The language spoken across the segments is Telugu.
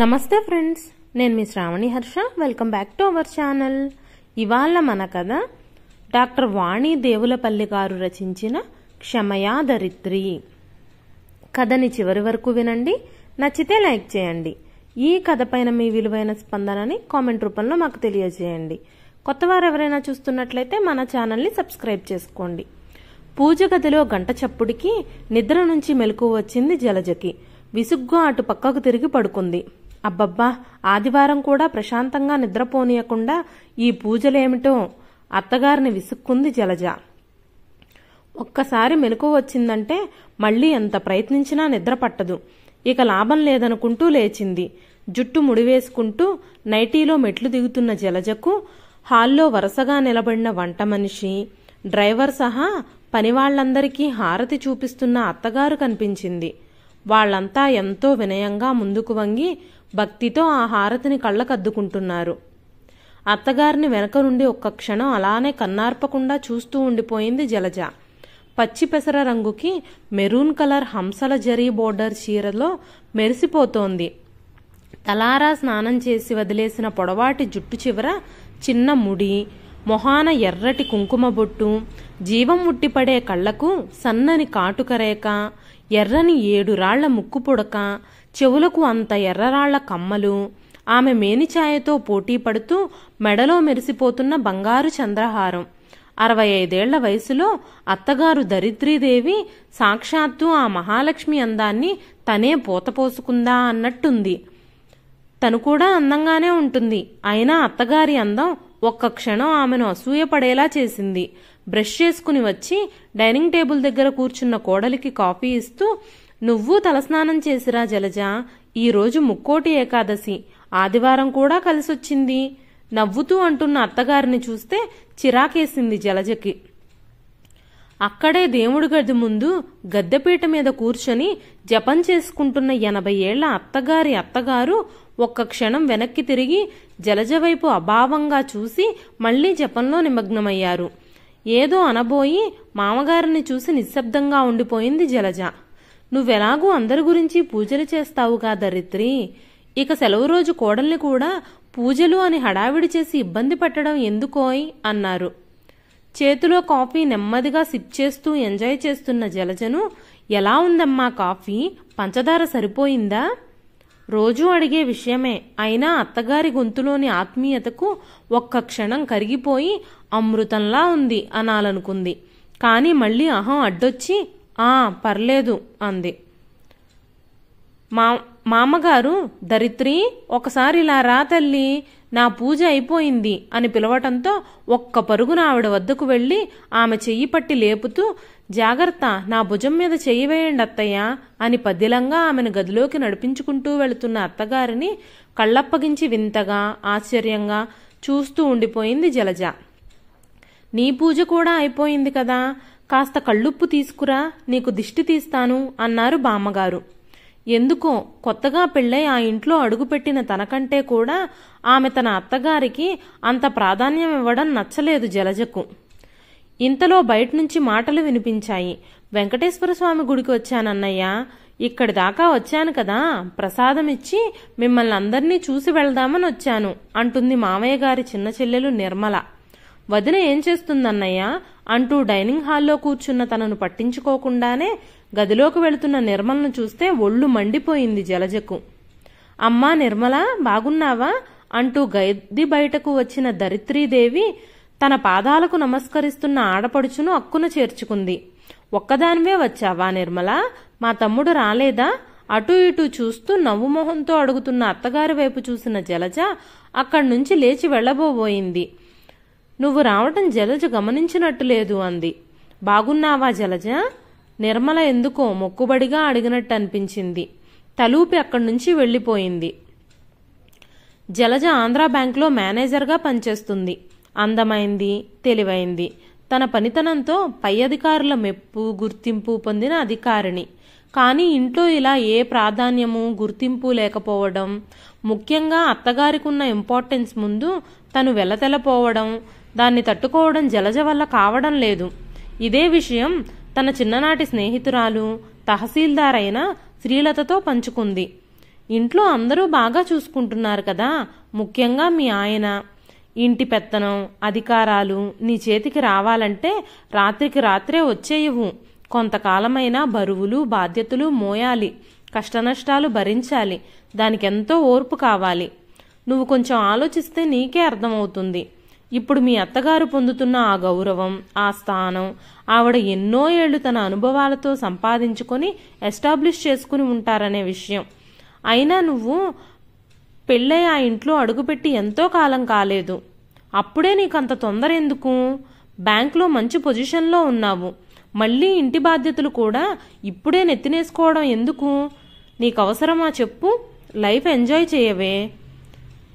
నమస్తే ఫ్రెండ్స్ నేను మీ Sravani Harsha welcome back to our channel ఇవాళ మన కథ డాక్టర్ వాణి దేవులపల్లి గారు రచించిన క్షమయా దరిత్రి కథని చివరి వరకు వినండి నచ్చితే లైక్ చేయండి ఈ కథ పైన మీ విలువైన స్పందనని కామెంట్ రూపంలో మాకు తెలియజేయండి కొత్త వారు ఎవరైనా చూస్తున్నట్లయితే మన ఛానల్ని సబ్స్క్రైబ్ చేసుకోండి పూజ గదిలో గంట చప్పుడికి నిద్ర నుంచి మెలకు వచ్చింది జలజకి విసుగ్గా అటు పక్కకు తిరిగి పడుకుంది అబ్బబ్బా ఆదివారం కూడా ప్రశాంతంగా నిద్రపోనీయకుండా ఈ పూజలేమిటో అత్తగారిని విసుక్కుంది జలజ ఒక్కసారి మెలకు వచ్చిందంటే మళ్ళీ ఎంత ప్రయత్నించినా నిద్ర పట్టదు ఇక లాభం లేదనుకుంటూ లేచింది జుట్టు ముడివేసుకుంటూ నైటీలో మెట్లు దిగుతున్న జలజకు హాల్లో వరుసగా నిలబడిన వంట మనిషి డ్రైవర్ సహా పనివాళ్లందరికీ హారతి చూపిస్తున్న అత్తగారు కనిపించింది వాళ్లంతా ఎంతో వినయంగా ముందుకు వంగి భక్తితో ఆ హారతిని కళ్ళకద్దుకుంటున్నారు అత్తగారిని వెనక నుండి ఒక్క క్షణం అలానే కన్నార్పకుండా చూస్తూ ఉండిపోయింది జలజ పచ్చి పెసర రంగుకి మెరూన్ కలర్ హంసల జరీ బోర్డర్ చీరలో మెరిసిపోతోంది తలారా స్నానం చేసి వదిలేసిన పొడవాటి జుట్టు చివర చిన్న ముడి మొహాన ఎర్రటి కుంకుమ బొట్టు జీవం ఉట్టిపడే కళ్లకు సన్నని కాటుకరేక ఎర్రని ఏడు రాళ్ల ముక్కు పుడక చెవులకు అంత ఎర్రరాళ్ల కమ్మలు ఆమె మేనిఛాయతో పోటీ పడుతూ మెడలో మెరిసిపోతున్న బంగారు చంద్రహారం అరవై ఐదేళ్ల వయసులో అత్తగారు దరిద్రీదేవి సాక్షాత్తు ఆ మహాలక్ష్మి అందాన్ని తనే పోతపోసుకుందా అన్నట్టుంది తను కూడా అందంగానే ఉంటుంది అయినా అత్తగారి అందం ఒక్క క్షణం ఆమెను అసూయపడేలా చేసింది బ్రష్ చేసుకుని వచ్చి డైనింగ్ టేబుల్ దగ్గర కూర్చున్న కోడలికి కాఫీ ఇస్తూ నువ్వు తలస్నానం చేసిరా జలజ ఈరోజు ముక్కోటి ఏకాదశి ఆదివారం కూడా కలిసొచ్చింది నవ్వుతూ అంటున్న అత్తగారిని చూస్తే చిరాకేసింది జలజకి అక్కడే దేవుడి గది ముందు గద్దెపీట మీద కూర్చొని జపం చేసుకుంటున్న ఎనభై ఏళ్ల అత్తగారి అత్తగారు ఒక్క క్షణం వెనక్కి తిరిగి జలజవైపు అభావంగా చూసి మళ్లీ జపంలో నిమగ్నమయ్యారు ఏదో అనబోయి మామగారిని చూసి నిశ్శబ్దంగా ఉండిపోయింది జలజ నువ్వెలాగూ అందరి గురించి పూజలు చేస్తావు కా దరిత్రి ఇక సెలవు రోజు కోడల్ని కూడా పూజలు అని హడావిడి చేసి ఇబ్బంది పెట్టడం ఎందుకోయ్ అన్నారు చేతిలో కాఫీ నెమ్మదిగా సిప్ చేస్తూ ఎంజాయ్ చేస్తున్న జలజను ఎలా ఉందమ్మా కాఫీ పంచదార సరిపోయిందా రోజూ అడిగే విషయమే అయినా అత్తగారి గొంతులోని ఆత్మీయతకు ఒక్క క్షణం కరిగిపోయి అమృతంలా ఉంది అనాలనుకుంది కానీ మళ్ళీ అహం అడ్డొచ్చి పర్లేదు అంది మా మామగారు దరిత్రి ఒకసారి ఇలా రా తల్లి నా పూజ అయిపోయింది అని పిలవటంతో ఒక్క పరుగున ఆవిడ వద్దకు వెళ్ళి ఆమె చెయ్యి పట్టి లేపుతూ జాగ్రత్త నా భుజం మీద చెయ్యి వేయండి అత్తయ్య అని పదిలంగా ఆమెను గదిలోకి నడిపించుకుంటూ వెళుతున్న అత్తగారిని కళ్ళప్పగించి వింతగా ఆశ్చర్యంగా చూస్తూ ఉండిపోయింది జలజ నీ పూజ కూడా అయిపోయింది కదా కాస్త కళ్ళుప్పు తీసుకురా నీకు దిష్టి తీస్తాను అన్నారు బామ్మగారు ఎందుకో కొత్తగా పెళ్ళై ఆ ఇంట్లో అడుగుపెట్టిన తనకంటే కూడా ఆమె తన అత్తగారికి అంత ప్రాధాన్యం ఇవ్వడం నచ్చలేదు జలజకు ఇంతలో బయట నుంచి మాటలు వినిపించాయి వెంకటేశ్వర స్వామి గుడికి వచ్చానన్నయ్య ఇక్కడి దాకా వచ్చాను కదా ప్రసాదం ఇచ్చి మిమ్మల్ని అందరినీ చూసి వెళ్దామని వచ్చాను అంటుంది మామయ్య గారి చిన్న చెల్లెలు నిర్మల వదిన ఏం చేస్తుందన్నయ్య అంటూ డైనింగ్ హాల్లో కూర్చున్న తనను పట్టించుకోకుండానే గదిలోకి వెళుతున్న నిర్మలను చూస్తే ఒళ్ళు మండిపోయింది జలజకు అమ్మా నిర్మల బాగున్నావా అంటూ గది బయటకు వచ్చిన దరిత్రీదేవి తన పాదాలకు నమస్కరిస్తున్న ఆడపడుచును అక్కున చేర్చుకుంది ఒక్కదానివే వచ్చావా నిర్మల మా తమ్ముడు రాలేదా అటు ఇటు చూస్తూ నవ్వు మొహంతో అడుగుతున్న అత్తగారి వైపు చూసిన జలజ అక్కడి నుంచి లేచి వెళ్లబోబోయింది నువ్వు రావటం జలజ గమనించినట్టు లేదు అంది బాగున్నావా జలజ నిర్మల ఎందుకో మొక్కుబడిగా అడిగినట్టు అనిపించింది తలూపి అక్కడి నుంచి వెళ్ళిపోయింది జలజ ఆంధ్ర బ్యాంక్లో మేనేజర్గా పనిచేస్తుంది అందమైంది తెలివైంది తన పనితనంతో పై అధికారుల మెప్పు గుర్తింపు పొందిన అధికారిణి కానీ ఇంట్లో ఇలా ఏ ప్రాధాన్యము గుర్తింపు లేకపోవడం ముఖ్యంగా అత్తగారికి ఉన్న ఇంపార్టెన్స్ ముందు తను వెలతెలపోవడం దాన్ని తట్టుకోవడం జలజ వల్ల కావడం లేదు ఇదే విషయం తన చిన్ననాటి స్నేహితురాలు తహసీల్దార్ అయిన శ్రీలతతో పంచుకుంది ఇంట్లో అందరూ బాగా చూసుకుంటున్నారు కదా ముఖ్యంగా మీ ఆయన ఇంటి పెత్తనం అధికారాలు నీ చేతికి రావాలంటే రాత్రికి రాత్రే వచ్చేయవు కొంతకాలమైనా బరువులు బాధ్యతలు మోయాలి కష్టనష్టాలు భరించాలి దానికెంతో ఓర్పు కావాలి నువ్వు కొంచెం ఆలోచిస్తే నీకే అర్థమవుతుంది ఇప్పుడు మీ అత్తగారు పొందుతున్న ఆ గౌరవం ఆ స్థానం ఆవిడ ఎన్నో ఏళ్లు తన అనుభవాలతో సంపాదించుకొని ఎస్టాబ్లిష్ చేసుకుని ఉంటారనే విషయం అయినా నువ్వు పెళ్ళై ఆ ఇంట్లో అడుగుపెట్టి ఎంతో కాలం కాలేదు అప్పుడే నీకంత తొందర ఎందుకు బ్యాంకులో మంచి పొజిషన్లో ఉన్నావు మళ్ళీ ఇంటి బాధ్యతలు కూడా ఇప్పుడే నెత్తినేసుకోవడం ఎందుకు నీకు అవసరమా చెప్పు లైఫ్ ఎంజాయ్ చేయవే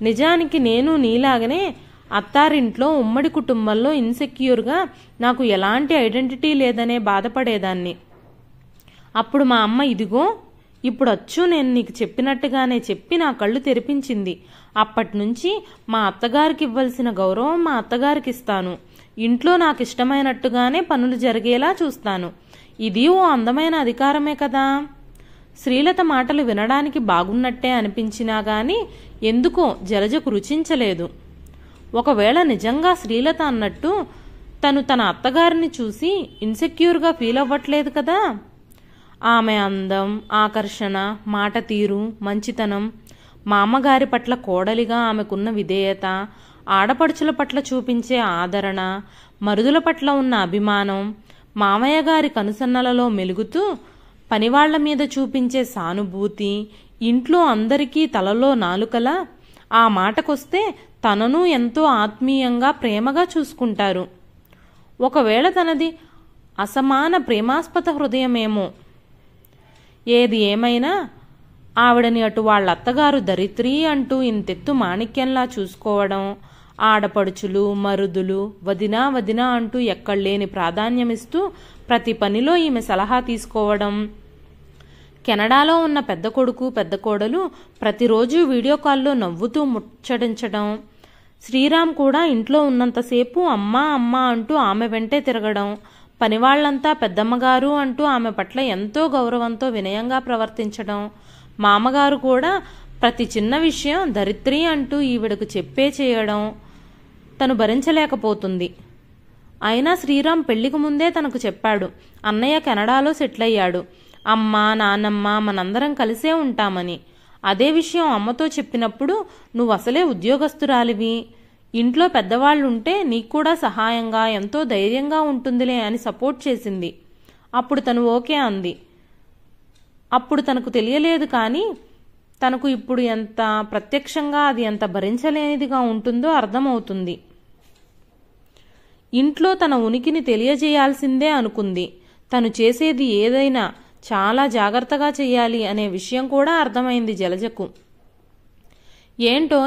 నిజానికి నేను నీలాగనే అత్తారింట్లో ఉమ్మడి కుటుంబంలో ఇన్సెక్యూర్గా నాకు ఎలాంటి ఐడెంటిటీ లేదనే బాధపడేదాన్ని అప్పుడు మా అమ్మ ఇదిగో ఇప్పుడు అచ్చు నేను నీకు చెప్పినట్టుగానే చెప్పి నా కళ్ళు తెరిపించింది అప్పటి నుంచి మా అత్తగారికి ఇవ్వాల్సిన గౌరవం మా అత్తగారికి ఇస్తాను ఇంట్లో నాకు ఇష్టమైనట్టుగానే పనులు జరిగేలా చూస్తాను ఇది ఓ అందమైన అధికారమే కదా శ్రీలత మాటలు వినడానికి బాగున్నట్టే అనిపించినా గాని ఎందుకో జలజకు రుచించలేదు ఒకవేళ నిజంగా శ్రీలత అన్నట్టు తను తన అత్తగారిని చూసి ఇన్సెక్యూర్గా ఫీల్ అవ్వట్లేదు కదా ఆమె అందం ఆకర్షణ మాట తీరు మంచితనం మామగారి పట్ల కోడలిగా ఆమెకున్న విధేయత ఆడపడుచుల పట్ల చూపించే ఆదరణ మరుదుల పట్ల ఉన్న అభిమానం మామయ్య గారి కనుసన్నలలో మెలుగుతూ పనివాళ్ల మీద చూపించే సానుభూతి ఇంట్లో అందరికీ తలలో నాలుకలా ఆ మాటకొస్తే తనను ఎంతో ఆత్మీయంగా ప్రేమగా చూసుకుంటారు ఒకవేళ తనది అసమాన ప్రేమాస్పద హృదయమేమో ఏది ఏమైనా ఆవిడని అటు వాళ్ళ అత్తగారు దరిద్రి అంటూ ఇంతెత్తు మాణిక్యంలా చూసుకోవడం ఆడపడుచులు మరుదులు వదినా వదినా అంటూ ఎక్కడ లేని ప్రాధాన్యమిస్తూ ప్రతి పనిలో ఈమె సలహా తీసుకోవడం కెనడాలో ఉన్న పెద్ద కొడుకు పెద్ద కోడలు ప్రతిరోజు వీడియో కాల్లో నవ్వుతూ ముచ్చడించడం శ్రీరామ్ కూడా ఇంట్లో ఉన్నంతసేపు అమ్మ అమ్మ అంటూ ఆమె వెంటే తిరగడం పనివాళ్లంతా పెద్దమ్మగారు అంటూ ఆమె పట్ల ఎంతో గౌరవంతో వినయంగా ప్రవర్తించడం మామగారు కూడా ప్రతి చిన్న విషయం ధరిత్రి అంటూ ఈవిడకు చెప్పే చేయడం తను భరించలేకపోతుంది అయినా శ్రీరామ్ పెళ్లికి ముందే తనకు చెప్పాడు అన్నయ్య కెనడాలో సెటిల్ అయ్యాడు అమ్మ నానమ్మ మనందరం కలిసే ఉంటామని అదే విషయం అమ్మతో చెప్పినప్పుడు నువ్వు అసలే ఉద్యోగస్తురాలివి ఇంట్లో పెద్దవాళ్ళు ఉంటే నీకు కూడా సహాయంగా ఎంతో ధైర్యంగా ఉంటుందిలే అని సపోర్ట్ చేసింది అప్పుడు తను ఓకే అంది అప్పుడు తనకు తెలియలేదు కానీ తనకు ఇప్పుడు ఎంత ప్రత్యక్షంగా అది ఎంత భరించలేనిదిగా ఉంటుందో అర్థమవుతుంది ఇంట్లో తన ఉనికిని తెలియజేయాల్సిందే అనుకుంది తను చేసేది ఏదైనా చాలా జాగ్రత్తగా చెయ్యాలి అనే విషయం కూడా అర్థమైంది జలజకు ఏంటో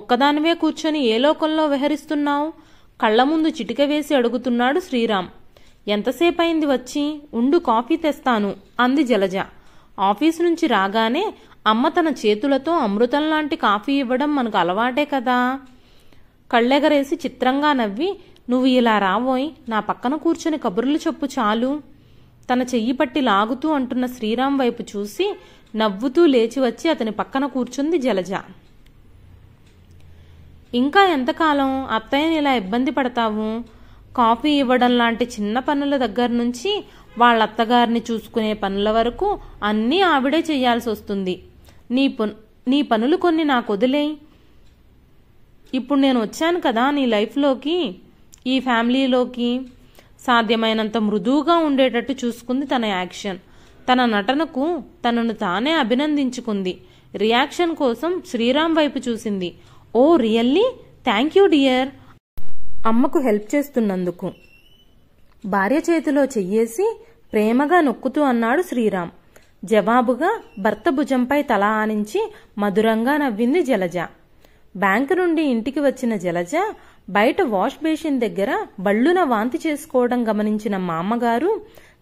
ఒక్కదానివే కూర్చొని ఏ లోకంలో విహరిస్తున్నావు కళ్ళ ముందు చిటిక వేసి అడుగుతున్నాడు శ్రీరామ్ అయింది వచ్చి ఉండు కాఫీ తెస్తాను అంది జలజ ఆఫీస్ నుంచి రాగానే అమ్మ తన చేతులతో అమృతం లాంటి కాఫీ ఇవ్వడం మనకు అలవాటే కదా కళ్ళెగరేసి చిత్రంగా నవ్వి నువ్వు ఇలా రావోయ్ నా పక్కన కూర్చొని కబుర్లు చెప్పు చాలు తన చెయ్యి పట్టి లాగుతూ అంటున్న శ్రీరామ్ వైపు చూసి నవ్వుతూ లేచి వచ్చి అతని పక్కన కూర్చుంది జలజ ఇంకా ఎంతకాలం అత్తయ్యని ఇలా ఇబ్బంది పడతావు కాఫీ ఇవ్వడం లాంటి చిన్న పనుల దగ్గర నుంచి వాళ్ళ అత్తగారిని చూసుకునే పనుల వరకు అన్నీ ఆవిడే చేయాల్సి వస్తుంది నీ నీ పనులు కొన్ని నాకు వదిలేయి ఇప్పుడు నేను వచ్చాను కదా నీ లైఫ్లోకి ఈ ఫ్యామిలీలోకి సాధ్యమైనంత మృదువుగా ఉండేటట్టు చూసుకుంది తన యాక్షన్ తన నటనకు తనను తానే అభినందించుకుంది రియాక్షన్ కోసం శ్రీరామ్ వైపు చూసింది oh really thank you dear అమ్మకు హెల్ప్ చేస్తున్నందుకు భార్య చేతిలో చెయ్యేసి ప్రేమగా నొక్కుతూ అన్నాడు శ్రీరామ్ జవాబుగా భర్త భుజంపై తల ఆనించి మధురంగా నవ్వింది జలజ బ్యాంకు నుండి ఇంటికి వచ్చిన జలజ బయట వాష్ బేసిన్ దగ్గర బళ్ళున వాంతి చేసుకోవడం గమనించిన మా అమ్మగారు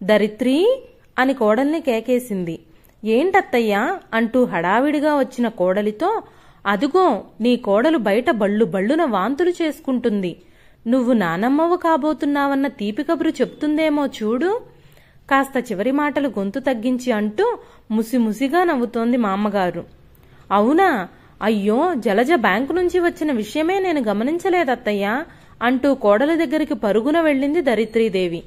దరిత్రి అని కోడల్ని కేకేసింది ఏంటత్తయ్యా అంటూ హడావిడిగా వచ్చిన కోడలితో అదుగో నీ కోడలు బయట బళ్ళు బళ్ళున వాంతులు చేసుకుంటుంది నువ్వు నానమ్మవు కాబోతున్నావన్న తీపి కబురు చెప్తుందేమో చూడు కాస్త చివరి మాటలు గొంతు తగ్గించి అంటూ ముసిముసిగా నవ్వుతోంది మామగారు అవునా అయ్యో జలజ బ్యాంకు నుంచి వచ్చిన విషయమే నేను గమనించలేదత్తయ్యా అంటూ కోడల దగ్గరికి పరుగున వెళ్ళింది దరిత్రీదేవి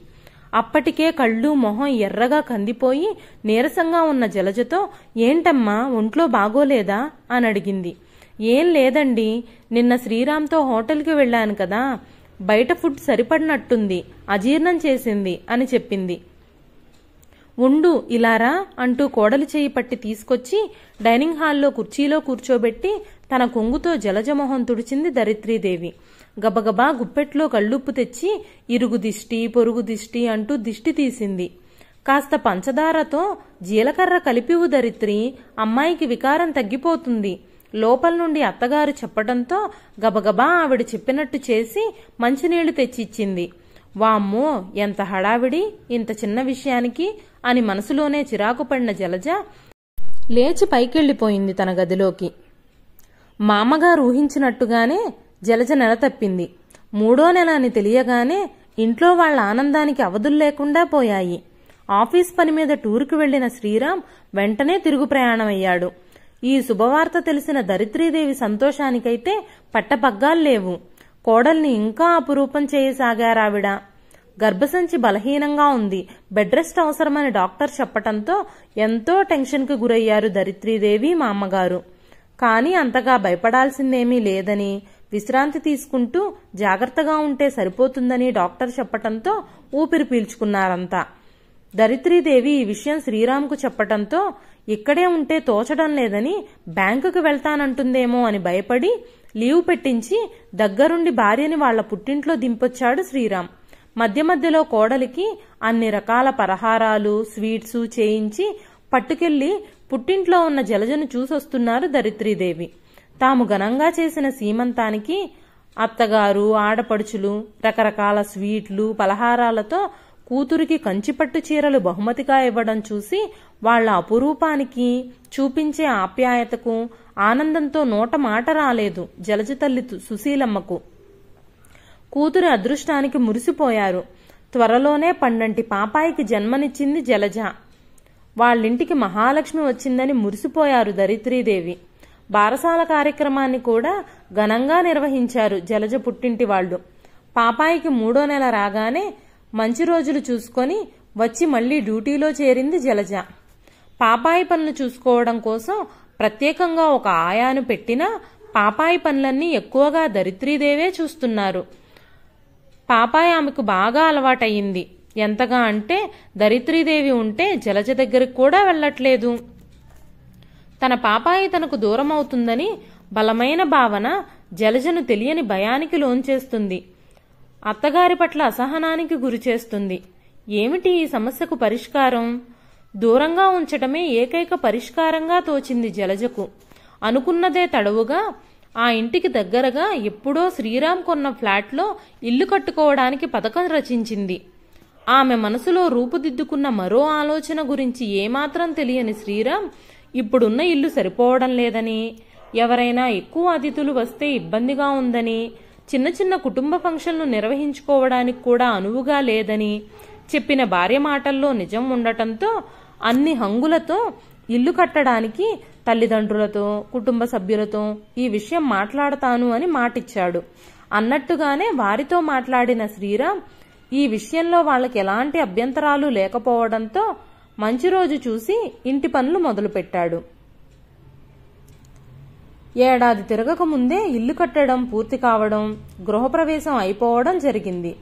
అప్పటికే కళ్ళు మొహం ఎర్రగా కందిపోయి నీరసంగా ఉన్న జలజతో ఏంటమ్మా ఒంట్లో బాగోలేదా అని అడిగింది ఏం లేదండి నిన్న శ్రీరామ్తో హోటల్కి వెళ్ళాను కదా బయట ఫుడ్ సరిపడినట్టుంది అజీర్ణం చేసింది అని చెప్పింది ఉండు ఇలారా అంటూ కోడలి చేయి పట్టి తీసుకొచ్చి డైనింగ్ హాల్లో కుర్చీలో కూర్చోబెట్టి తన కొంగుతో జలజమోహం తుడిచింది దరిత్రీదేవి గబగబా గుప్పెట్లో కళ్ళుప్పు తెచ్చి ఇరుగు దిష్టి పొరుగు దిష్టి అంటూ దిష్టి తీసింది కాస్త పంచదారతో జీలకర్ర కలిపివు దరిత్రి అమ్మాయికి వికారం తగ్గిపోతుంది లోపల నుండి అత్తగారు చెప్పడంతో గబగబా ఆవిడ చెప్పినట్టు చేసి మంచినీళ్లు తెచ్చిచ్చింది వామ్మో ఎంత హడావిడి ఇంత చిన్న విషయానికి అని మనసులోనే చిరాకు పడిన జలజ లేచి పైకెళ్ళిపోయింది తన గదిలోకి మామగారు ఊహించినట్టుగానే జలజ నెల తప్పింది మూడో నెల అని తెలియగానే ఇంట్లో వాళ్ల ఆనందానికి అవధులు లేకుండా పోయాయి ఆఫీస్ పని మీద టూరుకు వెళ్లిన శ్రీరామ్ వెంటనే తిరుగు ప్రయాణమయ్యాడు ఈ శుభవార్త తెలిసిన దరిత్రీదేవి సంతోషానికైతే పట్టపగ్గాల్లేవు లేవు కోడల్ని ఇంకా అపురూపం చేయసాగారావిడ గర్భసంచి బలహీనంగా ఉంది బెడ్ రెస్ట్ అవసరమని డాక్టర్ చెప్పటంతో ఎంతో టెన్షన్కు గురయ్యారు దరిత్రీదేవి మా అమ్మగారు కానీ అంతగా భయపడాల్సిందేమీ లేదని విశ్రాంతి తీసుకుంటూ జాగ్రత్తగా ఉంటే సరిపోతుందని డాక్టర్ చెప్పటంతో ఊపిరి పీల్చుకున్నారంతా దరిత్రీదేవి ఈ విషయం శ్రీరామ్కు చెప్పటంతో ఇక్కడే ఉంటే తోచడం లేదని బ్యాంకుకు వెళ్తానంటుందేమో అని భయపడి లీవ్ పెట్టించి దగ్గరుండి భార్యని వాళ్ల పుట్టింట్లో దింపొచ్చాడు శ్రీరామ్ మధ్య మధ్యలో కోడలికి అన్ని రకాల పలహారాలు స్వీట్సు చేయించి పట్టుకెళ్లి పుట్టింట్లో ఉన్న జలజను చూసొస్తున్నారు దరిత్రీదేవి తాము ఘనంగా చేసిన సీమంతానికి అత్తగారు ఆడపడుచులు రకరకాల స్వీట్లు పలహారాలతో కూతురికి కంచిపట్టు చీరలు బహుమతిగా ఇవ్వడం చూసి వాళ్ల అపురూపానికి చూపించే ఆప్యాయతకు ఆనందంతో నోట మాట రాలేదు జలజతల్లి సుశీలమ్మకు కూతురి అదృష్టానికి మురిసిపోయారు త్వరలోనే పండంటి పాపాయికి జన్మనిచ్చింది జలజ వాళ్ళింటికి మహాలక్ష్మి వచ్చిందని మురిసిపోయారు దరిత్రీదేవి బారసాల కార్యక్రమాన్ని కూడా ఘనంగా నిర్వహించారు జలజ పుట్టింటి వాళ్ళు పాపాయికి మూడో నెల రాగానే మంచి రోజులు చూసుకొని వచ్చి మళ్లీ డ్యూటీలో చేరింది జలజ పాపాయి పనులు చూసుకోవడం కోసం ప్రత్యేకంగా ఒక ఆయాను పెట్టినా పాపాయి పనులన్నీ ఎక్కువగా దరిత్రీదేవే చూస్తున్నారు పాపాయి ఆమెకు బాగా అలవాటయ్యింది ఎంతగా అంటే దరిత్రీదేవి ఉంటే జలజ దగ్గరికి కూడా వెళ్ళట్లేదు తన పాపాయి తనకు దూరం అవుతుందని బలమైన భావన జలజను తెలియని భయానికి చేస్తుంది అత్తగారి పట్ల అసహనానికి గురిచేస్తుంది ఏమిటి ఈ సమస్యకు పరిష్కారం దూరంగా ఉంచటమే ఏకైక పరిష్కారంగా తోచింది జలజకు అనుకున్నదే తడవుగా ఆ ఇంటికి దగ్గరగా ఎప్పుడో శ్రీరామ్ కొన్న ఫ్లాట్లో ఇల్లు కట్టుకోవడానికి పథకం రచించింది ఆమె మనసులో రూపుదిద్దుకున్న మరో ఆలోచన గురించి ఏమాత్రం తెలియని శ్రీరామ్ ఇప్పుడున్న ఇల్లు సరిపోవడం లేదని ఎవరైనా ఎక్కువ అతిథులు వస్తే ఇబ్బందిగా ఉందని చిన్న చిన్న కుటుంబ ఫంక్షన్లు నిర్వహించుకోవడానికి కూడా అనువుగా లేదని చెప్పిన భార్య మాటల్లో నిజం ఉండటంతో అన్ని హంగులతో ఇల్లు కట్టడానికి తల్లిదండ్రులతో కుటుంబ సభ్యులతో ఈ విషయం మాట్లాడతాను అని మాటిచ్చాడు అన్నట్టుగానే వారితో మాట్లాడిన శ్రీరామ్ ఈ విషయంలో వాళ్ళకి ఎలాంటి అభ్యంతరాలు లేకపోవడంతో మంచి రోజు చూసి ఇంటి పనులు మొదలుపెట్టాడు ఏడాది తిరగకముందే ఇల్లు కట్టడం పూర్తి కావడం గృహప్రవేశం అయిపోవడం జరిగింది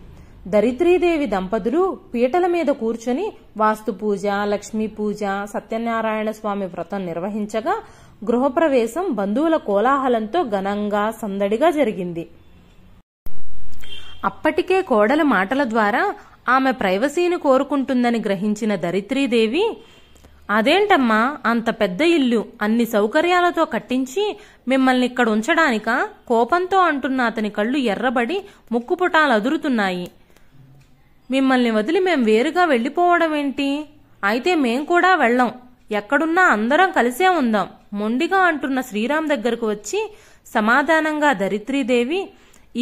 దరిద్రీదేవి దంపతులు పీటల మీద కూర్చొని వాస్తు పూజ లక్ష్మీ పూజ సత్యనారాయణ స్వామి వ్రతం నిర్వహించగా గృహప్రవేశం బంధువుల కోలాహలంతో ఘనంగా సందడిగా జరిగింది అప్పటికే కోడల మాటల ద్వారా ఆమె ప్రైవసీని కోరుకుంటుందని గ్రహించిన దరిత్రీదేవి అదేంటమ్మా అంత పెద్ద ఇల్లు అన్ని సౌకర్యాలతో కట్టించి మిమ్మల్ని ఇక్కడ ఉంచడానికా కోపంతో అంటున్న అతని కళ్ళు ఎర్రబడి ముక్కుపుటాలు అదురుతున్నాయి మిమ్మల్ని వదిలి మేం వేరుగా వెళ్ళిపోవడం ఏంటి అయితే మేం కూడా వెళ్ళం ఎక్కడున్నా అందరం కలిసే ఉందాం మొండిగా అంటున్న శ్రీరామ్ దగ్గరకు వచ్చి సమాధానంగా దరిత్రీదేవి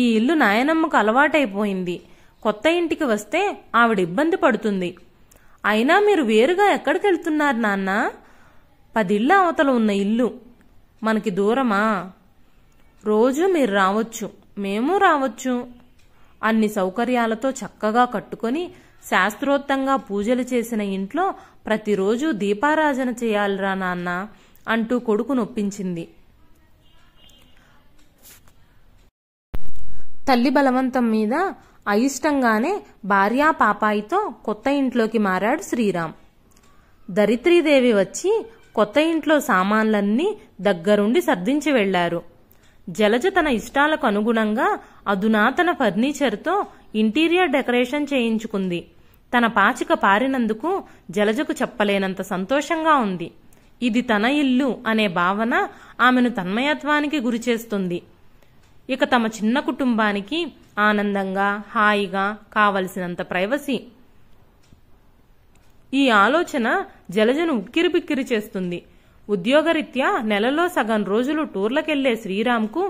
ఈ ఇల్లు నాయనమ్మకు అలవాటైపోయింది కొత్త ఇంటికి వస్తే ఆవిడ ఇబ్బంది పడుతుంది అయినా మీరు వేరుగా ఎక్కడికి వెళ్తున్నారు నాన్న పదిళ్ళ అవతల ఉన్న ఇల్లు మనకి దూరమా రోజు మీరు రావచ్చు మేము రావచ్చు అన్ని సౌకర్యాలతో చక్కగా కట్టుకొని శాస్త్రోత్తంగా పూజలు చేసిన ఇంట్లో ప్రతిరోజు దీపారాజన చేయాలిరా నాన్న అంటూ కొడుకు నొప్పించింది తల్లి బలవంతం మీద అయిష్టంగానే భార్యా పాపాయితో కొత్త ఇంట్లోకి మారాడు శ్రీరామ్ దరిత్రీదేవి వచ్చి కొత్త ఇంట్లో సామాన్లన్నీ దగ్గరుండి సర్దించి వెళ్లారు జలజ తన ఇష్టాలకు అనుగుణంగా అధునాతన ఫర్నిచర్తో ఇంటీరియర్ డెకరేషన్ చేయించుకుంది తన పాచిక పారినందుకు జలజకు చెప్పలేనంత సంతోషంగా ఉంది ఇది తన ఇల్లు అనే భావన ఆమెను తన్మయత్వానికి గురిచేస్తుంది ఇక తమ చిన్న కుటుంబానికి ఆనందంగా హాయిగా కావలసినంత ప్రైవసీ ఈ ఆలోచన జలజను ఉక్కిరిబిక్కిరి చేస్తుంది ఉద్యోగరీత్యా నెలలో సగం రోజులు టూర్లకెళ్లే శ్రీరామ్కు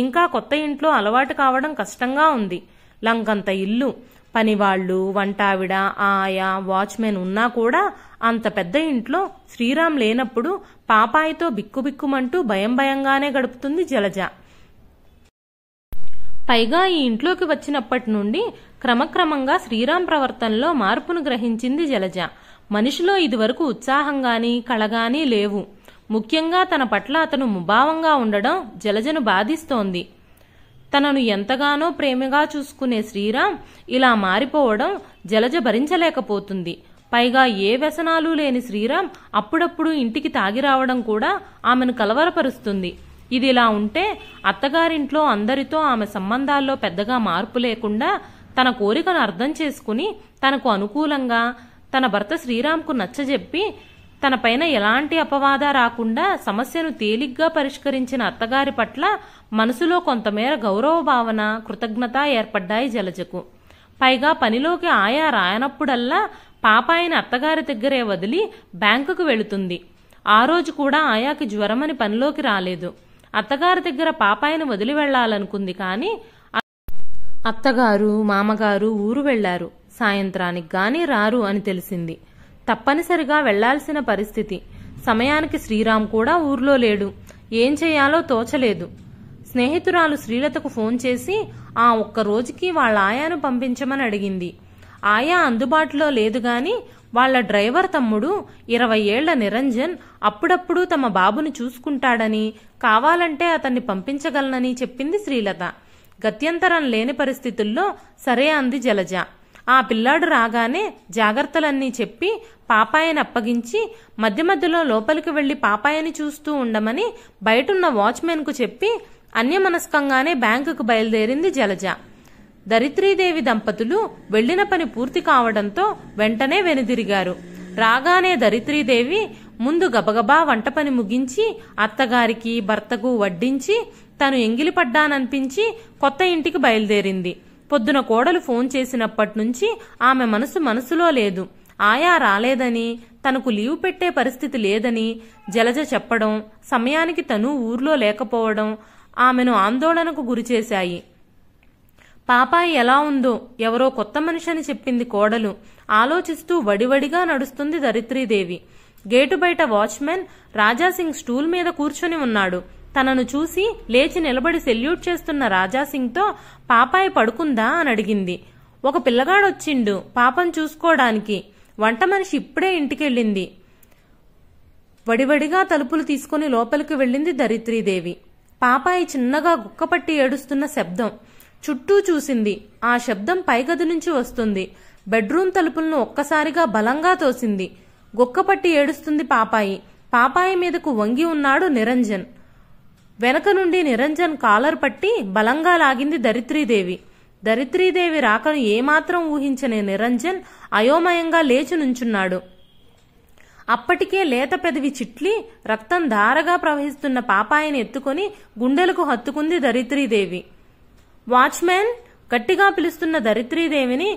ఇంకా కొత్త ఇంట్లో అలవాటు కావడం కష్టంగా ఉంది లంకంత ఇల్లు పనివాళ్లు వంటావిడ ఆయా వాచ్మెన్ ఉన్నా కూడా అంత పెద్ద ఇంట్లో శ్రీరామ్ లేనప్పుడు పాపాయితో బిక్కుబిక్కుమంటూ భయం భయంగానే గడుపుతుంది జలజ పైగా ఈ ఇంట్లోకి వచ్చినప్పటి నుండి క్రమక్రమంగా శ్రీరామ్ ప్రవర్తనలో మార్పును గ్రహించింది జలజ మనిషిలో ఇదివరకు ఉత్సాహంగాని కళగాని లేవు ముఖ్యంగా తన పట్ల అతను ముభావంగా ఉండడం జలజను బాధిస్తోంది తనను ఎంతగానో ప్రేమగా చూసుకునే శ్రీరామ్ ఇలా మారిపోవడం జలజ భరించలేకపోతుంది పైగా ఏ వ్యసనాలు లేని శ్రీరామ్ అప్పుడప్పుడు ఇంటికి తాగిరావడం కూడా ఆమెను కలవరపరుస్తుంది ఇది ఇలా ఉంటే అత్తగారింట్లో అందరితో ఆమె సంబంధాల్లో పెద్దగా మార్పు లేకుండా తన కోరికను అర్థం చేసుకుని తనకు అనుకూలంగా తన భర్త శ్రీరామ్కు నచ్చజెప్పి తన పైన ఎలాంటి అపవాద రాకుండా సమస్యను తేలిగ్గా పరిష్కరించిన అత్తగారి పట్ల మనసులో కొంతమేర గౌరవ భావన కృతజ్ఞత ఏర్పడ్డాయి జలజకు పైగా పనిలోకి ఆయా రాయనప్పుడల్లా పాపాయిని అత్తగారి దగ్గరే వదిలి బ్యాంకుకు వెళుతుంది ఆ రోజు కూడా ఆయాకి జ్వరమని పనిలోకి రాలేదు అత్తగారి దగ్గర పాపాయిని వదిలి వెళ్లాలనుకుంది కానీ అత్తగారు మామగారు ఊరు వెళ్లారు సాయంత్రానికి గాని రారు అని తెలిసింది తప్పనిసరిగా వెళ్లాల్సిన పరిస్థితి సమయానికి శ్రీరామ్ కూడా ఊర్లో లేడు ఏం చేయాలో తోచలేదు స్నేహితురాలు శ్రీలతకు ఫోన్ చేసి ఆ ఒక్క రోజుకి వాళ్ళ ఆయాను పంపించమని అడిగింది ఆయా అందుబాటులో లేదు వాళ్ల డ్రైవర్ తమ్ముడు ఇరవై ఏళ్ల నిరంజన్ అప్పుడప్పుడు తమ బాబును చూసుకుంటాడని కావాలంటే అతన్ని పంపించగలనని చెప్పింది శ్రీలత గత్యంతరం లేని పరిస్థితుల్లో సరే అంది జలజ ఆ పిల్లాడు రాగానే జాగ్రత్తలన్నీ చెప్పి పాపాయని అప్పగించి మధ్య మధ్యలో లోపలికి వెళ్లి పాపాయని చూస్తూ ఉండమని బయటున్న వాచ్మెన్కు చెప్పి అన్యమనస్కంగానే బ్యాంకుకు బయలుదేరింది జలజ దరిత్రీదేవి దంపతులు వెళ్లిన పని పూర్తి కావడంతో వెంటనే వెనుదిరిగారు రాగానే దరిత్రీదేవి ముందు గబగబా వంట పని ముగించి అత్తగారికి భర్తకు వడ్డించి తను ఎంగిలిపడ్డాననిపించి కొత్త ఇంటికి బయలుదేరింది పొద్దున కోడలు ఫోన్ చేసినప్పటి నుంచి ఆమె మనసు మనసులో లేదు ఆయా రాలేదని తనకు లీవ్ పెట్టే పరిస్థితి లేదని జలజ చెప్పడం సమయానికి తను ఊర్లో లేకపోవడం ఆమెను ఆందోళనకు గురిచేశాయి పాపాయి ఎలా ఉందో ఎవరో కొత్త మనిషి అని చెప్పింది కోడలు ఆలోచిస్తూ వడివడిగా నడుస్తుంది దరిత్రీదేవి గేటు బయట వాచ్మెన్ రాజాసింగ్ స్టూల్ మీద కూర్చొని ఉన్నాడు తనను చూసి లేచి నిలబడి సెల్యూట్ చేస్తున్న రాజాసింగ్తో పాపాయి పడుకుందా అని అడిగింది ఒక పిల్లగాడొచ్చిండు పాపం చూసుకోవడానికి వంట మనిషి ఇప్పుడే ఇంటికెళ్ళింది వడివడిగా తలుపులు తీసుకుని లోపలికి వెళ్ళింది దరిత్రీదేవి పాపాయి చిన్నగా గుక్కపట్టి ఏడుస్తున్న శబ్దం చుట్టూ చూసింది ఆ శబ్దం పైగది నుంచి వస్తుంది బెడ్రూమ్ తలుపులను ఒక్కసారిగా బలంగా తోసింది గొక్కపట్టి ఏడుస్తుంది పాపాయి పాపాయి మీదకు వంగి ఉన్నాడు నిరంజన్ వెనక నుండి నిరంజన్ కాలర్ పట్టి బలంగా లాగింది దరిత్రీదేవి దరిత్రీదేవి రాకను ఏమాత్రం ఊహించని నిరంజన్ అయోమయంగా లేచి నుంచున్నాడు అప్పటికే లేత పెదవి చిట్లి రక్తం ధారగా ప్రవహిస్తున్న పాపాయిని ఎత్తుకొని గుండెలకు హత్తుకుంది దరిత్రీదేవి వాచ్మెన్ గట్టిగా పిలుస్తున్న దరిత్రీదేవిని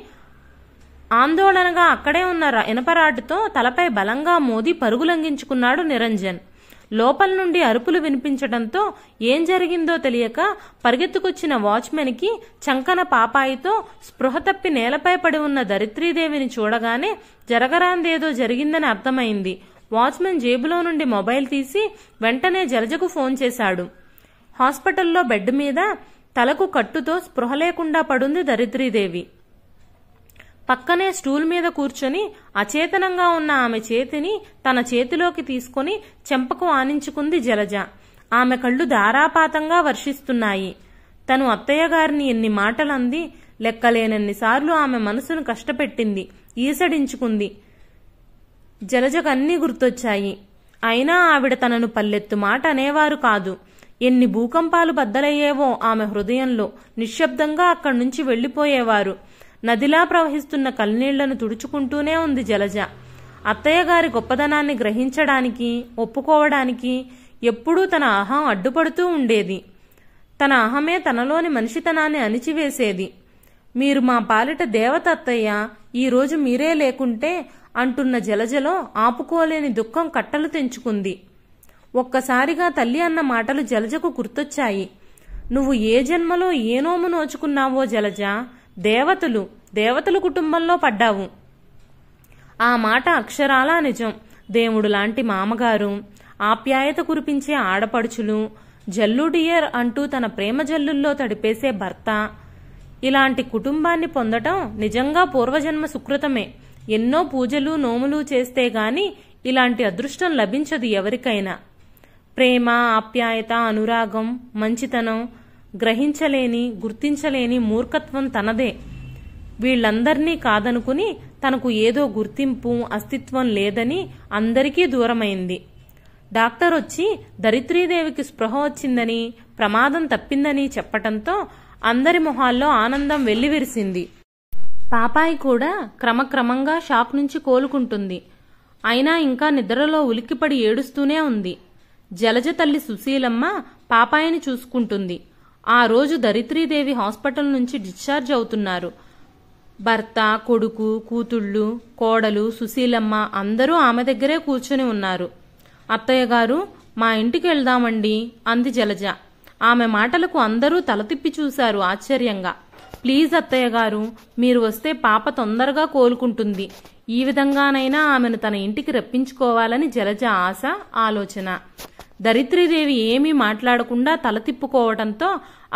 ఆందోళనగా అక్కడే ఉన్న ఇనపరాటితో తలపై బలంగా మోది పరుగులంగించుకున్నాడు నిరంజన్ లోపల నుండి అరుపులు వినిపించడంతో ఏం జరిగిందో తెలియక పరిగెత్తుకొచ్చిన వాచ్మెన్కి చంకన పాపాయితో స్పృహ తప్పి నేలపై పడి ఉన్న దరిత్రీదేవిని చూడగానే జరగరాందేదో జరిగిందని అర్థమైంది వాచ్మెన్ జేబులో నుండి మొబైల్ తీసి వెంటనే జలజకు ఫోన్ చేశాడు హాస్పిటల్లో బెడ్ మీద తలకు కట్టుతో స్పృహ లేకుండా పడుంది దరిద్రీదేవి పక్కనే స్టూల్ మీద కూర్చొని అచేతనంగా ఉన్న ఆమె చేతిని తన చేతిలోకి తీసుకుని చెంపకు ఆనించుకుంది జలజ ఆమె కళ్ళు ధారాపాతంగా వర్షిస్తున్నాయి తను అత్తయ్య గారిని ఎన్ని మాటలంది లెక్కలేనన్నిసార్లు ఆమె మనసును కష్టపెట్టింది ఈసడించుకుంది జలజకన్నీ గుర్తొచ్చాయి అయినా ఆవిడ తనను పల్లెత్తు మాట అనేవారు కాదు ఎన్ని భూకంపాలు బద్దలయ్యేవో ఆమె హృదయంలో నిశ్శబ్దంగా అక్కడి నుంచి వెళ్ళిపోయేవారు నదిలా ప్రవహిస్తున్న కల్నీళ్లను తుడుచుకుంటూనే ఉంది జలజ అత్తయ్య గారి గొప్పదనాన్ని గ్రహించడానికి ఒప్పుకోవడానికి ఎప్పుడూ తన అహం అడ్డుపడుతూ ఉండేది తన అహమే తనలోని మనిషితనాన్ని అణిచివేసేది మీరు మా పాలిట దేవత ఈ ఈరోజు మీరే లేకుంటే అంటున్న జలజలో ఆపుకోలేని దుఃఖం కట్టలు తెంచుకుంది ఒక్కసారిగా తల్లి అన్న మాటలు జలజకు గుర్తొచ్చాయి నువ్వు ఏ జన్మలో ఏ నోము నోచుకున్నావో జలజ దేవతలు దేవతలు కుటుంబంలో పడ్డావు ఆ మాట అక్షరాలా నిజం దేవుడు లాంటి మామగారు ఆప్యాయత కురిపించే ఆడపడుచులు జల్లుడియర్ అంటూ తన ప్రేమ జల్లుల్లో తడిపేసే భర్త ఇలాంటి కుటుంబాన్ని పొందటం నిజంగా పూర్వజన్మ సుకృతమే ఎన్నో పూజలు నోములు చేస్తే గాని ఇలాంటి అదృష్టం లభించదు ఎవరికైనా ప్రేమ ఆప్యాయత అనురాగం మంచితనం గ్రహించలేని గుర్తించలేని మూర్ఖత్వం తనదే వీళ్లందర్నీ కాదనుకుని తనకు ఏదో గుర్తింపు అస్తిత్వం లేదని అందరికీ దూరమైంది డాక్టర్ వచ్చి దరిత్రీదేవికి స్పృహ వచ్చిందని ప్రమాదం తప్పిందని చెప్పటంతో అందరి మొహాల్లో ఆనందం వెల్లివిరిసింది పాపాయి కూడా క్రమక్రమంగా షాప్ నుంచి కోలుకుంటుంది అయినా ఇంకా నిద్రలో ఉలిక్కిపడి ఏడుస్తూనే ఉంది జలజ తల్లి సుశీలమ్మ పాపాయిని చూసుకుంటుంది ఆ రోజు దరిత్రీదేవి హాస్పిటల్ నుంచి డిశ్చార్జ్ అవుతున్నారు భర్త కొడుకు కూతుళ్ళు కోడలు సుశీలమ్మ అందరూ ఆమె దగ్గరే కూర్చొని ఉన్నారు అత్తయ్య గారు మా ఇంటికి వెళ్దామండి అంది జలజ ఆమె మాటలకు అందరూ తలతిప్పి చూశారు ఆశ్చర్యంగా ప్లీజ్ అత్తయ్య గారు మీరు వస్తే పాప తొందరగా కోలుకుంటుంది ఈ విధంగానైనా ఆమెను తన ఇంటికి రప్పించుకోవాలని జలజ ఆశ ఆలోచన దరిద్రీదేవి ఏమీ మాట్లాడకుండా తల తిప్పుకోవటంతో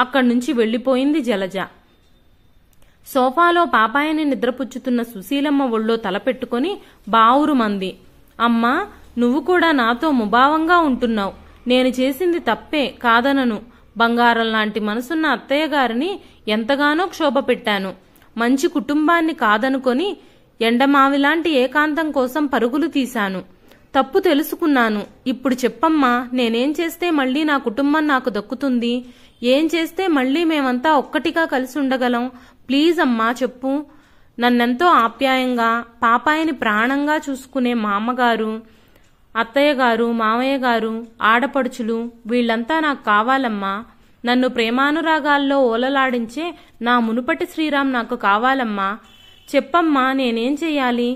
అక్కడి నుంచి వెళ్ళిపోయింది జలజ సోఫాలో పాపాయని నిద్రపుచ్చుతున్న సుశీలమ్మ ఒళ్ళో తలపెట్టుకొని బావురుమంది అమ్మా నువ్వు కూడా నాతో ముభావంగా ఉంటున్నావు నేను చేసింది తప్పే కాదనను బంగారం లాంటి మనసున్న అత్తయ్య గారిని ఎంతగానో క్షోభ పెట్టాను మంచి కుటుంబాన్ని కాదనుకొని ఎండమావిలాంటి ఏకాంతం కోసం పరుగులు తీశాను తప్పు తెలుసుకున్నాను ఇప్పుడు చెప్పమ్మా నేనేం చేస్తే మళ్ళీ నా కుటుంబం నాకు దక్కుతుంది ఏం చేస్తే మళ్ళీ మేమంతా ఒక్కటిగా కలిసి ఉండగలం ప్లీజ్ అమ్మా చెప్పు నన్నెంతో ఆప్యాయంగా పాపాయిని ప్రాణంగా చూసుకునే మా అమ్మగారు అత్తయ్య గారు మామయ్య గారు ఆడపడుచులు వీళ్ళంతా నాకు కావాలమ్మా నన్ను ప్రేమానురాగాల్లో ఓలలాడించే నా మునుపటి శ్రీరామ్ నాకు కావాలమ్మా చెప్పమ్మా నేనేం చెయ్యాలి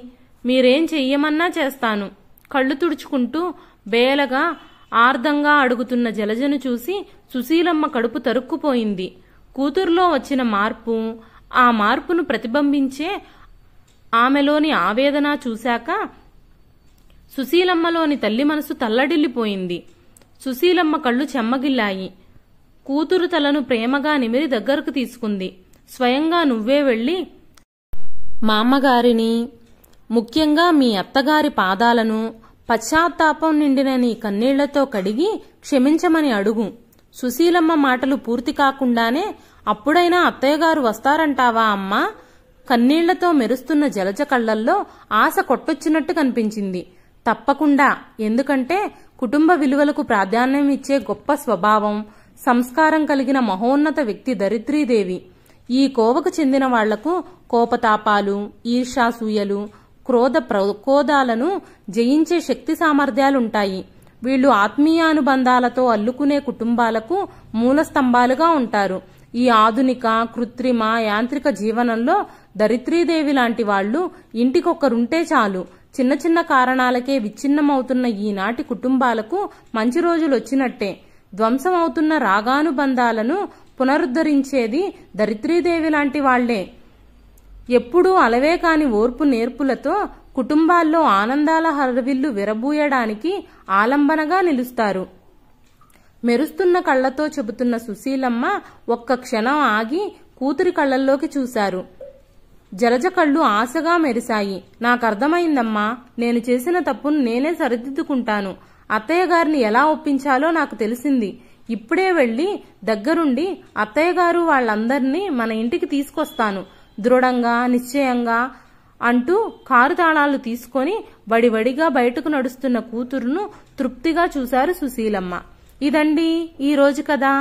మీరేం చెయ్యమన్నా చేస్తాను కళ్ళు తుడుచుకుంటూ బేలగా ఆర్దంగా అడుగుతున్న జలజను చూసి సుశీలమ్మ కడుపు తరుక్కుపోయింది కూతురులో వచ్చిన మార్పు ఆ మార్పును ప్రతిబింబించే ఆమెలోని ఆవేదన చూశాక సుశీలమ్మలోని తల్లి మనసు తల్లడిల్లిపోయింది సుశీలమ్మ కళ్ళు చెమ్మగిల్లాయి కూతురు తలను ప్రేమగా నిమిరి దగ్గరకు తీసుకుంది స్వయంగా నువ్వే వెళ్ళి మా అమ్మగారిని ముఖ్యంగా మీ అత్తగారి పాదాలను పశ్చాత్తాపం నిండిన నీ కన్నీళ్లతో కడిగి క్షమించమని అడుగు సుశీలమ్మ మాటలు పూర్తి కాకుండానే అప్పుడైనా అత్తయ్యగారు వస్తారంటావా అమ్మా కన్నీళ్లతో మెరుస్తున్న జలజ కళ్లల్లో ఆశ కొట్టొచ్చినట్టు కనిపించింది తప్పకుండా ఎందుకంటే కుటుంబ విలువలకు ప్రాధాన్యం ఇచ్చే గొప్ప స్వభావం సంస్కారం కలిగిన మహోన్నత వ్యక్తి దరిద్రీదేవి ఈ కోవకు చెందిన వాళ్లకు కోపతాపాలు ఈర్షాసూయలు క్రోధ ప్రకోదాలను జయించే శక్తి సామర్థ్యాలుంటాయి వీళ్ళు ఆత్మీయానుబంధాలతో అల్లుకునే కుటుంబాలకు మూలస్తంభాలుగా ఉంటారు ఈ ఆధునిక కృత్రిమ యాంత్రిక జీవనంలో దరిత్రీదేవి లాంటి వాళ్ళు ఇంటికొక్కరుంటే చాలు చిన్న చిన్న కారణాలకే విచ్ఛిన్నమవుతున్న ఈనాటి కుటుంబాలకు మంచి రోజులు వచ్చినట్టే ధ్వంసమవుతున్న రాగానుబంధాలను పునరుద్ధరించేది దరిత్రీదేవి లాంటి వాళ్లే ఎప్పుడూ అలవే కాని ఓర్పు నేర్పులతో కుటుంబాల్లో ఆనందాల హరవిల్లు విరబూయడానికి ఆలంబనగా నిలుస్తారు మెరుస్తున్న కళ్లతో చెబుతున్న సుశీలమ్మ ఒక్క క్షణం ఆగి కూతురి కళ్లల్లోకి చూశారు జలజ కళ్ళు ఆశగా మెరిశాయి నాకర్థమైందమ్మా నేను చేసిన తప్పును నేనే సరిదిద్దుకుంటాను అత్తయ్య గారిని ఎలా ఒప్పించాలో నాకు తెలిసింది ఇప్పుడే వెళ్ళి దగ్గరుండి అత్తయ్య గారు వాళ్లందర్నీ మన ఇంటికి తీసుకొస్తాను దృఢంగా నిశ్చయంగా అంటూ కారు తాళాలు తీసుకొని వడివడిగా బయటకు నడుస్తున్న కూతురును తృప్తిగా చూశారు సుశీలమ్మ ఇదండి ఈ రోజు కదా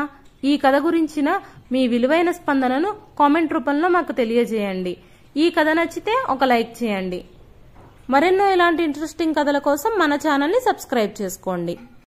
ఈ కథ గురించిన మీ విలువైన స్పందనను కామెంట్ రూపంలో మాకు తెలియజేయండి ఈ కథ నచ్చితే ఒక లైక్ చేయండి మరెన్నో ఇలాంటి ఇంట్రెస్టింగ్ కథల కోసం మన ఛానల్ని సబ్స్క్రైబ్ చేసుకోండి